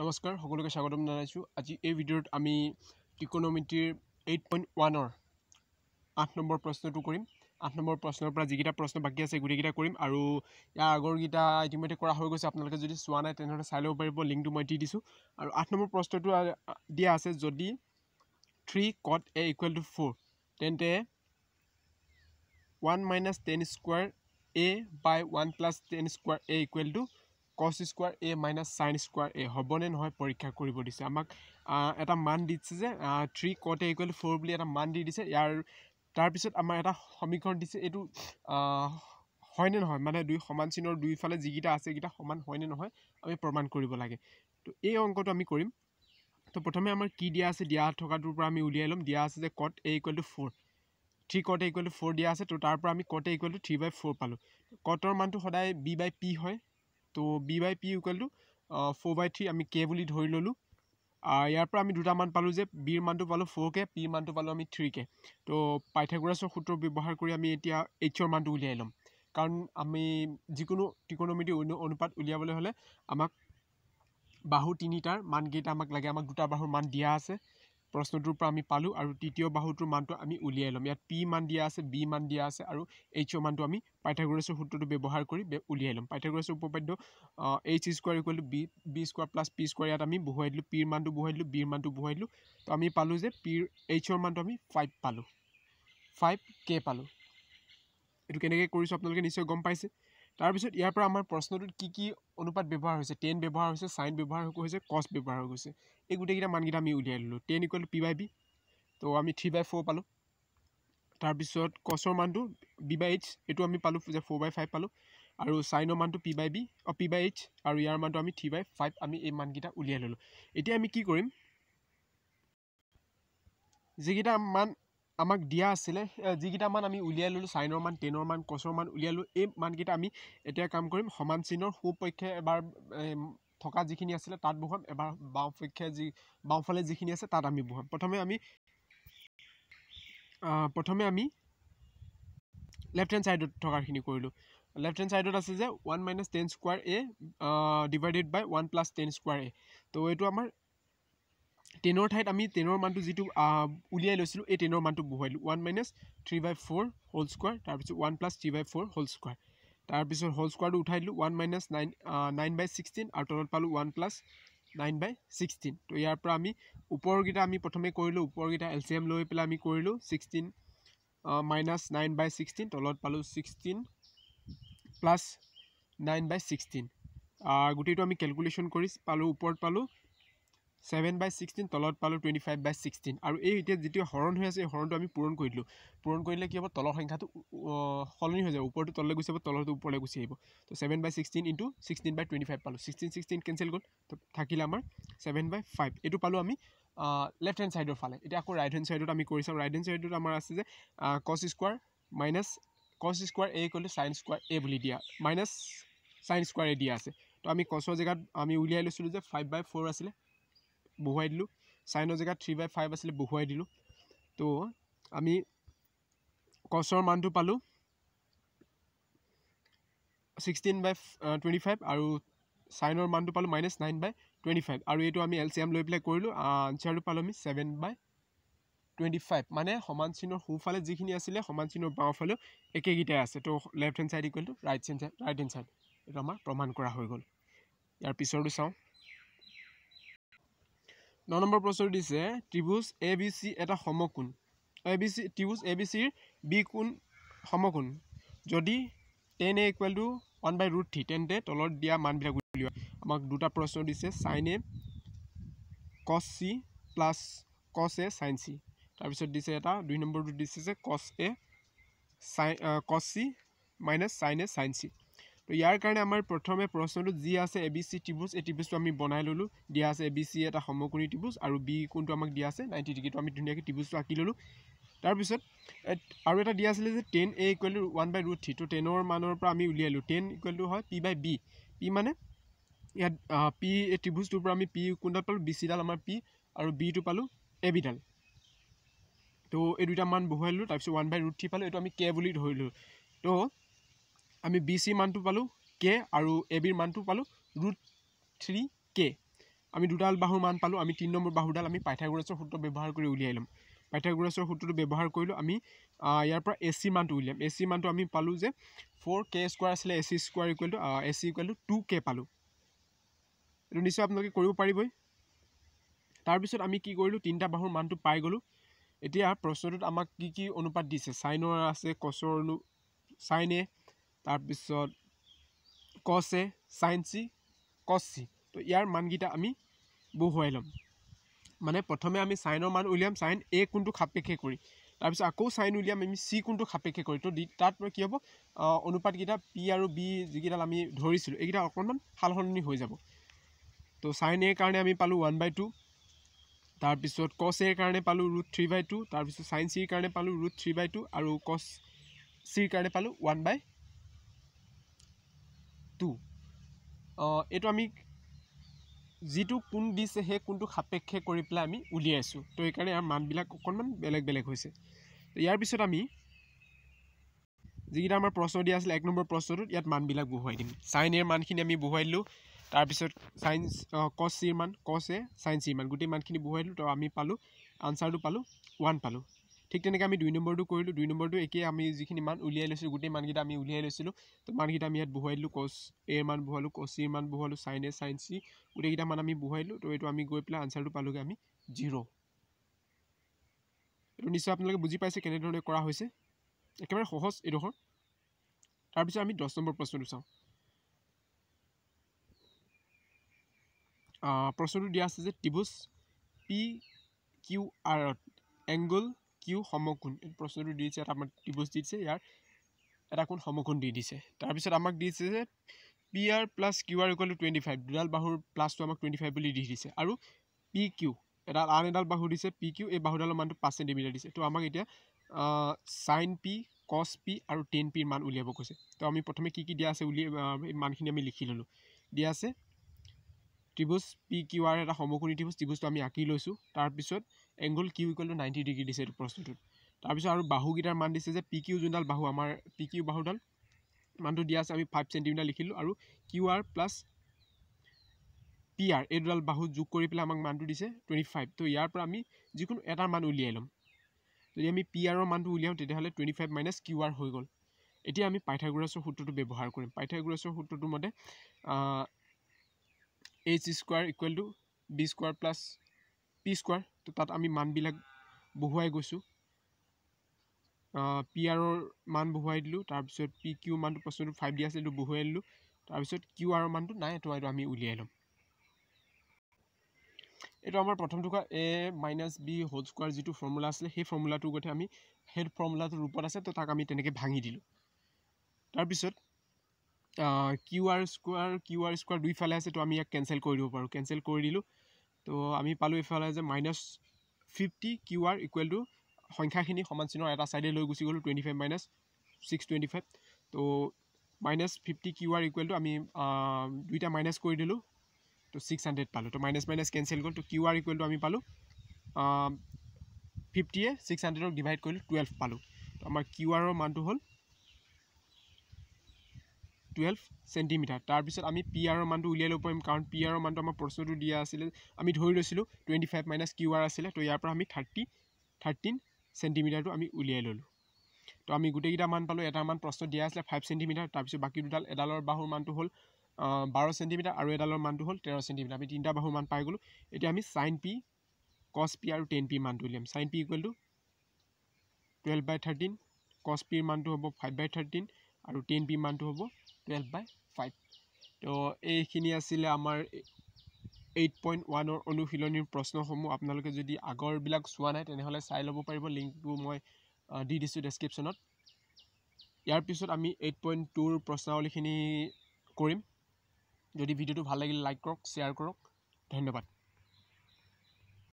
নমস্কাৰ সকলোকে স্বাগতম জনাইছোঁ আজি এই ভিডিঅ'ত আমি ইকনমিটিৰ এইট পইণ্ট ওৱানৰ আঠ নম্বৰ প্ৰশ্নটো কৰিম আঠ নম্বৰ প্ৰশ্নৰ পৰা যিকেইটা প্ৰশ্ন বাকী আছে গোটেইকেইটা কৰিম আৰু ইয়াৰ আগৰকেইটা ইতিমধ্যে কৰা হৈ গৈছে আপোনালোকে যদি চোৱা নাই তেনেহ'লে চাই ল'ব পাৰিব লিংকটো মই দি দিছোঁ আৰু আঠ নম্বৰ প্ৰশ্নটো দিয়া আছে যদি three cot A equal to four তেন্তে one minus tan square A by one plus tan square A equal to cos square A minus sine square A হ'বনে নহয় পৰীক্ষা কৰিব দিছে আমাক এটা মান দিছে যে three cot A equal four বুলি এটা মান দি দিছে ইয়াৰ তাৰপিছত আমাৰ এটা সমীকৰণ দিছে এইটো হয়নে নহয় মানে দুই সমান চিনৰ দুইফালে যিকেইটা আছে সেইকেইটা সমান হয়নে নহয় আমি প্ৰমাণ কৰিব লাগে তো এই অংকটো আমি কৰিম তো প্ৰথমে আমাৰ কি দিয়া আছে দিয়া থকাটোৰ পৰা আমি উলিয়াই ল'ম দিয়া আছে যে cot A equal to four three cot A equal to four দিয়া আছে তো তাৰ পৰা আমি cot A equal to three by four পালোঁ কটৰ মানটো সদায় বি বাই পি হয় তো বি বাই পি ইকুৱেলটো ফ'ৰ বাই থ্ৰী আমি কে বুলি ধৰি ল'লোঁ ইয়াৰ পৰা আমি দুটা মান পালোঁ যে বিৰ মানটো পালোঁ ফ'ৰ কে পিৰ মানটো পালোঁ আমি থ্ৰী কে তো পাইথাগোৰাছৰ সূত্ৰ ব্যৱহাৰ কৰি আমি এতিয়া এইচৰ মানটো উলিয়াই ল'ম কাৰণ আমি যিকোনো ত্ৰিকোণমিতি অনুপাত উলিয়াবলৈ হ'লে আমাক বাহু তিনিটাৰ মানকেইটা আমাক লাগে আমাক দুটা বাহুৰ মান দিয়া আছে প্ৰশ্নটোৰ পৰা আমি পালোঁ আৰু তৃতীয় বাহুটোৰ মানটো আমি উলিয়াই ল'ম ইয়াত পি মান দিয়া আছে বি মান দিয়া আছে আৰু এইচৰ মানটো আমি পাইথাগোৰাছৰ সূত্ৰটো ব্যৱহাৰ কৰি উলিয়াই ল'ম পাইথাগোৰাছৰ উপপাদ্য এইচ স্কুৱাৰ কৰিলোঁ B B square plus P square ইয়াত আমি বহুৱাই দিলোঁ পিৰ মানটো বহুৱাই দিলোঁ বিৰ মানটো বহুৱাই দিলোঁ তো আমি পালোঁ যে পিৰ এইচৰ মানটো আমি ফাইভ পালোঁ ফাইভ কে পালোঁ এইটো কেনেকৈ কৰিছোঁ আপোনালোকে নিশ্চয় গম পাইছে তাৰপিছত ইয়াৰ পৰা আমাৰ প্ৰশ্নটোত কি কি অনুপাত ব্যৱহাৰ হৈছে টেন ব্যৱহাৰ হৈছে চাইন ব্যৱহাৰ হৈছে কষ্ট ব্যৱহাৰ হৈ গৈছে এই গোটেইকেইটা মানকেইটা আমি উলিয়াই ল'লোঁ tan equal P by B তো আমি থ্ৰী বাই ফ'ৰ পালোঁ তাৰপিছত কচৰ মানটো বি বাই এইচ এইটো আমি পালোঁ যে ফ'ৰ বাই ফাইভ পালোঁ আৰু চাইনৰ মানটো পি বাই বি অঁ পি বাই এইচ আৰু ইয়াৰ মানটো আমি থ্ৰী বাই ফাইভ আমি এই মানকেইটা উলিয়াই ল'লোঁ এতিয়া আমি কি কৰিম যিকেইটা মান আমাক দিয়া আছিলে যিকেইটা মান আমি উলিয়াই ল'লোঁ চাইনৰ মান টেনৰ মান কচৰ মান উলিয়াই ল'লোঁ এই মানকেইটা আমি এতিয়া কাম কৰিম সমান চিনৰ সুপক্ষে এবাৰ থকা যিখিনি আছিলে তাত বহাম এবাৰ বাওঁপক্ষে যি বাওঁফালে যিখিনি আছে তাত আমি বহাম প্ৰথমে আমি প্ৰথমে আমি লেফ্ট হেণ্ড ছাইডত থকাখিনি কৰিলোঁ লেফ্ট হেণ্ড ছাইডত আছে যে one minus tan square A divided by one plus tan square A ত' এইটো আমাৰ টেনৰ ঠাইত আমি টেনৰ মানটো যিটো উলিয়াই লৈছিলোঁ এই টেনৰ মানটো বহুৱাই দিলোঁ one minus three by four whole square তাৰপিছত one plus three by four whole square তাৰপিছত হোল স্কোৱাৰটো উঠাই দিলোঁ one minus nine nine by sixteen আৰু তলত পালোঁ one plus nine by sixteen তো ইয়াৰ পৰা আমি ওপৰকেইটা আমি প্ৰথমে কৰিলোঁ ওপৰকেইটা এল চি এম লৈ পেলাই আমি কৰিলোঁ sixteen minus nine by sixteen তলত পালোঁ sixteen plus nine by sixteen গোটেইটো আমি কেলকুলেশ্যন কৰি পালোঁ ওপৰত পালোঁ ছেভেন বাই ছিক্সটিন তলত পালোঁ টুৱেণ্টি ফাইভ বাই ছিক্সটিন আৰু এই এতিয়া যিটো হৰণ হৈ আছে এই হৰণটো আমি পূৰণ কৰি দিলোঁ পূৰণ কৰিলে কি হ'ব তলৰ সংখ্যাটো সলনি হৈ যাব ওপৰটো তললৈ গুচি যাব তলৰটো ওপৰলৈ গুচি আহিব তো seven by sixteen into sixteen by twenty five পালোঁ ছিক্সটিন ছিক্সটিন কেঞ্চেল গ'ল তো থাকিলে আমাৰ ছেভেন বাই ফাইভ এইটো পালোঁ আমি লেফ্ট হেণ্ড ছাইডৰ ফালে এতিয়া আকৌ ৰাইট হেণ্ড ছাইডত আমি কৰি চাওঁ ৰাইট হেণ্ড ছাইডত আমাৰ আছে যে cos square minus cos square A কৰিলোঁ ছাইন স্কুৱাৰ এ বুলি দিয়া মাইনাছ ছাইন স্কুৱাৰ এ দিয়া আছে তো আমি কছৰ জেগাত আমি উলিয়াই লৈছিলোঁ যে ফাইভ বাই ফ'ৰ আছিলে বহুৱাই দিলোঁ চাইনৰ জেগাত থ্ৰী বাই ফাইভ আছিলে বহুৱাই দিলোঁ তো আমি কচৰ মানটো পালোঁ ছিক্সটিন বাই টুৱেণ্টি ফাইভ আৰু চাইনৰ মানটো পালোঁ minus nine by twenty five আৰু এইটো আমি এল চি এম লৈ পেলাই কৰিলোঁ আনচাৰটো পালোঁ আমি ছেভেন বাই টুৱেণ্টি ফাইভ মানে সমান চিনৰ সোঁফালে যিখিনি আছিলে সমান চিনৰ বাওঁফালেও একেকেইটাই আছে তো left hand side equal to right hand side right hand side এইটো আমাৰ প্ৰমাণ কৰা হৈ গ'ল ইয়াৰ পিছৰটো চাওঁ ন নম্বৰ প্ৰশ্নটো দিছে ত্ৰিভুজ এ বি চি এটা সমকোণ এ বি চি ত্ৰিভুজ এ বি চিৰ বি কোণ সমকোণ যদি tan A equal to one by root three তেন্তে তলত দিয়া মানবিলাক উলিওৱা আমাক দুটা প্ৰশ্ন দিছে চাইন এ কচ চি প্লাছ কচ এ চাইন চি তাৰপিছত দিছে এটা দুই নম্বৰটো দিছে যে কচ A sine cos C minus sine A sine C তো ইয়াৰ কাৰণে আমাৰ প্ৰথমে প্ৰশ্নটোত যি আছে এ বি চি ত্ৰিভুজ এই ত্ৰিভুজটো আমি বনাই ল'লোঁ দিয়া আছে এ বি চি এটা সমকোণী ত্ৰিভুজ আৰু বি কোনটো আমাক দিয়া আছে নাইণ্টি ডিগ্ৰীটো আমি ধুনীয়াকৈ ত্ৰিভুজটো আঁকি ল'লোঁ তাৰপিছত আৰু এটা দিয়া আছিলে যে tan A equal to one by root three তো টেনৰ মানৰ পৰা আমি উলিয়ালোঁ টেন ইকুৱেল টু হয় পি বাই বি পি মানে ইয়াত পি এই ত্ৰিভুজটোৰ পৰা আমি পি কোনডাল পালোঁ বি চিডাল আমাৰ পি আৰু বিটো পালোঁ এ বিডাল তো এই দুটা মান বহুৱাই ল'লোঁ তাৰপিছত ওৱান বাই ৰুট থ্ৰী পালোঁ এইটো আমি কে বুলি ধৰিলোঁ তো আমি বি চি মানটো পালোঁ কে আৰু এ বিৰ মানটো পালোঁ ৰুট থ্ৰী কে আমি দুডাল বাহুৰ মান পালোঁ আমি তিনি নম্বৰ বাহুডাল আমি পাইথাগোৰাসেৰ সূত্ৰ ব্যৱহাৰ কৰি উলিয়াই লম পাইথাগোৰাসেৰ সূত্ৰটো ব্যৱহাৰ কৰিলোঁ আমি ইয়াৰ পৰা এ চি মানটো উলিয়াম এ চি মানটো আমি পালোঁ যে ফ'ৰ কে স্কোৱাৰ আছিলে A C square equal to A C equal to two K পালোঁ এইটো নিশ্চয় আপোনালোকে কৰিব পাৰিবই তাৰপিছত আমি কি কৰিলোঁ তিনিটা বাহুৰ মানটো পাই গ'লোঁ এতিয়া প্ৰশ্নটোত আমাক কি কি অনুপাত দিছে চাইনৰ আছে কচৰ অনু সাইনে তাৰপিছত ক চে চাইন চি কচ চি তো ইয়াৰ মানকেইটা আমি বহুৱাই ল'ম মানে প্ৰথমে আমি চাইনৰ মান উলিয়াম চাইন এ কোনটো সাপেক্ষে কৰি তাৰপিছত আকৌ চাইন উলিয়াম আমি চি কোনটো সাপেক্ষে কৰি তো তাত মই কি হ'ব অনুপাতকেইটা পি আৰু বি যিকেইডাল আমি ধৰিছিলোঁ এইকেইটা অকণমান সাল সলনি হৈ যাব তো চাইন এৰ কাৰণে আমি পালোঁ ওৱান বাই টু তাৰপিছত কচ এৰ কাৰণে পালোঁ ৰুট থ্ৰী বাই টু তাৰপিছত চাইন চিৰ কাৰণে পালোঁ ৰুট থ্ৰী বাই টু আৰু কচ চিৰ কাৰণে পালোঁ ওৱান বাই টু এইটো আমি যিটো কোন দিছে সেই কোনটো সাপেক্ষে কৰি পেলাই আমি উলিয়াইছোঁ তো সেইকাৰণে ইয়াৰ মানবিলাক অকণমান বেলেগ বেলেগ হৈছে ইয়াৰ পিছত আমি যিকেইটা আমাৰ প্ৰশ্ন দিয়া আছিলে এক নম্বৰ প্ৰশ্নটোত ইয়াত মানবিলাক বহুৱাই দিম চাইন এৰ মানখিনি আমি বহুৱাই দিলোঁ তাৰপিছত চাইন্স কচ চিৰ মান কচ এ চাইন চিৰ মান গোটেই মানখিনি বহুৱাই দিলোঁ তো আমি পালোঁ আনচাৰটো পালোঁ ওৱান পালোঁ ঠিক তেনেকৈ আমি দুই নম্বৰটো কৰিলোঁ দুই নম্বৰটো একেই আমি যিখিনি মান উলিয়াই লৈছিলোঁ গোটেই মানকেইটা আমি উলিয়াই লৈছিলোঁ তো মানকেইটা আমি ইয়াত বহুৱাই দিলোঁ কচ এৰ মান বহুৱালোঁ কচ চিৰ মান বহুৱালোঁ চাইন এ চাইন চি গোটেইকেইটা মান আমি বহুৱাই দিলোঁ তো এইটো আমি গৈ পেলাই আনচাৰটো পালোঁগৈ আমি জিৰ' এইটো নিশ্চয় আপোনালোকে বুজি পাইছে কেনেধৰণে কৰা হৈছে একেবাৰে সহজ এইডোখৰ তাৰপিছত আমি দহ নম্বৰ প্ৰশ্নটো চাওঁ প্ৰশ্নটো দিয়া আছে যে ত্ৰিভুজ পি কিউ আৰত এংগল কিউ সমকোণ এই প্ৰশ্নটো দিছে এটা আমাক ত্ৰিভুজ দি দিছে ইয়াৰ এটা কোণ সমকোণ দি দিছে তাৰপিছত আমাক দি দিছে যে P R plus Q R equal to twenty five দুডাল বাহুৰ প্লাছটো আমাক টুৱেণ্টি ফাইভ বুলি দি দিছে আৰু পি কিউ এডাল আন এডাল বাহু দিছে পি কিউ এই বাহুডালৰ মানটো পাঁচ চেণ্টিমিটাৰ দিছে তো আমাক এতিয়া চাইন পি কছ পি আৰু টেন পিৰ মান উলিয়াব কৈছে তো আমি প্ৰথমে কি কি দিয়া আছে উলিয়াই এই মানখিনি আমি লিখি ল'লোঁ দিয়া আছে ত্ৰিভুজ পি কিউ আৰ এটা সমকোণী ত্ৰিভুজ ত্ৰিভুজটো আমি আঁকি লৈছোঁ তাৰপিছত angle Q equal to ninety degree দিছে এইটো প্ৰশ্নটোত তাৰপিছত আৰু বাহুকেইটাৰ মান দিছে যে পি কিউ যোনডাল বাহু আমাৰ পি কিউ বাহুডাল মানটো দিয়া আছে আমি ফাইভ চেণ্টিমিটাৰ লিখিলোঁ আৰু Q R plus P R এই দুডাল বাহু যোগ কৰি পেলাই আমাক মানটো দিছে টুৱেণ্টি ফাইভ ত' ইয়াৰ পৰা আমি যিকোনো এটা মান উলিয়াই ল'ম যদি আমি পি আৰৰ মানটো উলিয়াওঁ তেতিয়াহ'লে twenty five minus Q R হৈ গ'ল এতিয়া আমি পাইথাগোৰাছৰ সূত্ৰটো ব্যৱহাৰ কৰিম পাইথাগোৰাছৰ সূত্ৰটোৰ মতে H square equal to B square plus P square তো তাত আমি মানবিলাক বহুৱাই গৈছোঁ পি আৰৰ মান বহুৱাই দিলোঁ তাৰপিছত পি কিউ মানটো প্ৰশ্নটো ফাইভ ডি আছিলে বহুৱাই দিলোঁ তাৰপিছত কিউ আৰৰ মানটো নাই তো এইটো আমি উলিয়াই ল'ম এইটো আমাৰ প্ৰথম কোৱা A minus B whole square যিটো ফৰ্মুলা আছিলে সেই ফৰ্মুলাটোৰ গতি আমি সেই ফৰ্মুলাটো ৰূপত আছে তো তাক আমি তেনেকৈ ভাঙি দিলোঁ তাৰপিছত Q R square Q R square দুইফালে আছে তো আমি ইয়াক কেঞ্চেল কৰি দিব পাৰোঁ কেঞ্চেল কৰি দিলোঁ তো আমি পালোঁ এইফালে যে minus fifty Q R equal to সংখ্যাখিনি সমান চিনৰ এটা ছাইডে লৈ গুচি গ'লোঁ twenty five minus six twenty five তো minus fifty Q R equal to আমি দুইটা মাইনাছ কৰি দিলোঁ তো ছিক্স হাণ্ড্ৰেড পালোঁ তো মাইনাছ মাইনাছ কেঞ্চেল গ'ল তো কিউ আৰ ইকুৱেল টু আমি পালোঁ ফিফটিয়ে ছিক্স হাণ্ড্ৰেডক ডিভাইড কৰিলোঁ টুৱেলভ পালোঁ তো আমাৰ কিউ আৰৰ মানটো হ'ল টুৱেলভ চেণ্টিমিটাৰ তাৰপিছত আমি পি আৰৰ মানটো উলিয়াই ল'ব পাৰিম কাৰণ পি আৰৰ মানটো আমাৰ প্ৰশ্নটো দিয়া আছিলে আমি ধৰি লৈছিলোঁ twenty five minus Q R আছিলে তো ইয়াৰ পৰা আমি থাৰ্টি থাৰ্টিন চেণ্টিমিটাৰটো আমি উলিয়াই ল'লোঁ তো আমি গোটেইকেইটা মান পালোঁ এটা মান প্ৰশ্ন দিয়া আছিলে ফাইভ চেণ্টিমিটাৰ তাৰপিছত বাকী দুডাল এডালৰ বাহুৰ মানটো হ'ল বাৰ চেণ্টিমিটাৰ আৰু এডালৰ মানটো হ'ল তেৰ চেণ্টিমিটাৰ আমি তিনিটা বাহুৰ মান পাই গ'লোঁ এতিয়া আমি চাইন পি কছ পি আৰু টেন পি মানটো উলিয়াম sine P equal to twelve by thirteen cos পিৰ মানটো হ'ব ফাইভ বাই থাৰ্টিন আৰু টেন পি মানটো হ'ব টুৱেলভ বাই ফাইভ তো এইখিনি আছিলে আমাৰ এইট পইণ্ট ওৱানৰ অনুশীলনীৰ প্ৰশ্নসমূহ আপোনালোকে যদি আগৰবিলাক চোৱা নাই তেনেহ'লে চাই ল'ব পাৰিব লিংকটো মই দি দিছোঁ ডেছক্ৰিপশ্যনত ইয়াৰ পিছত আমি এইট পইণ্ট টুৰ প্ৰশ্নাৱলীখিনি কৰিম যদি ভিডিঅ'টো ভাল লাগিলে লাইক কৰক শ্বেয়াৰ কৰক ধন্যবাদ